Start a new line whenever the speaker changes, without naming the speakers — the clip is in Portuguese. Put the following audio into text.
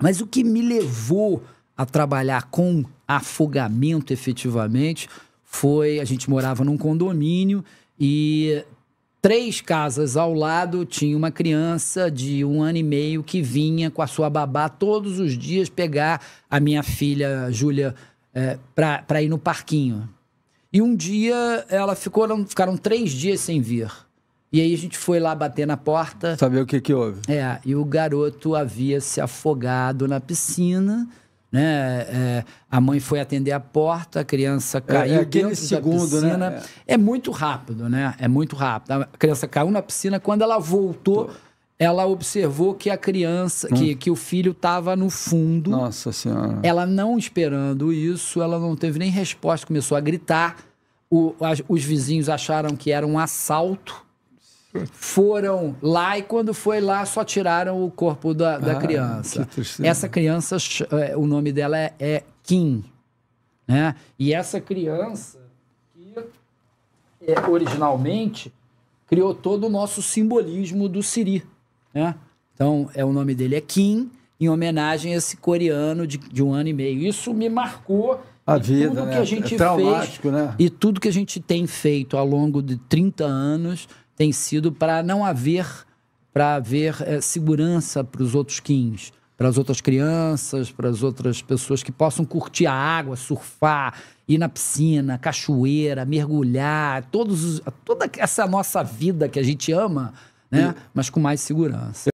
Mas o que me levou a trabalhar com afogamento efetivamente foi a gente morava num condomínio e três casas ao lado tinha uma criança de um ano e meio que vinha com a sua babá todos os dias pegar a minha filha Júlia é, eh, para ir no parquinho. E um dia ela ficou, ficaram três dias sem vir. E aí a gente foi lá bater na porta. Saber o que que houve. É, e o garoto havia se afogado na piscina, né? É, a mãe foi atender a porta, a criança caiu é, é dentro segundo, da né? piscina. Né? É. é. muito rápido, né? É muito rápido. A criança caiu na piscina, quando ela voltou... ela observou que a criança, hum. que, que o filho estava no fundo. Nossa Senhora. Ela não esperando isso, ela não teve nem resposta, começou a gritar. O, os vizinhos acharam que era um assalto foram lá e quando foi lá só tiraram o corpo da, da ah, criança. Essa criança, é, o nome dela é, é, Kim, né? E essa criança que é, originalmente criou todo o nosso simbolismo do Siri, né? Então é o nome dele é Kim em homenagem a esse coreano de, de um ano e meio. Isso me marcou a vida, tudo né? que a gente é fez né? e tudo que a gente tem feito ao longo de 30 anos tem sido para não haver para haver é, segurança para os outros quins, para as outras crianças, para as outras pessoas que possam curtir a água, surfar, ir na piscina, cachoeira, mergulhar, todos os, toda essa nossa vida que a gente ama, né? E... Mas com mais segurança.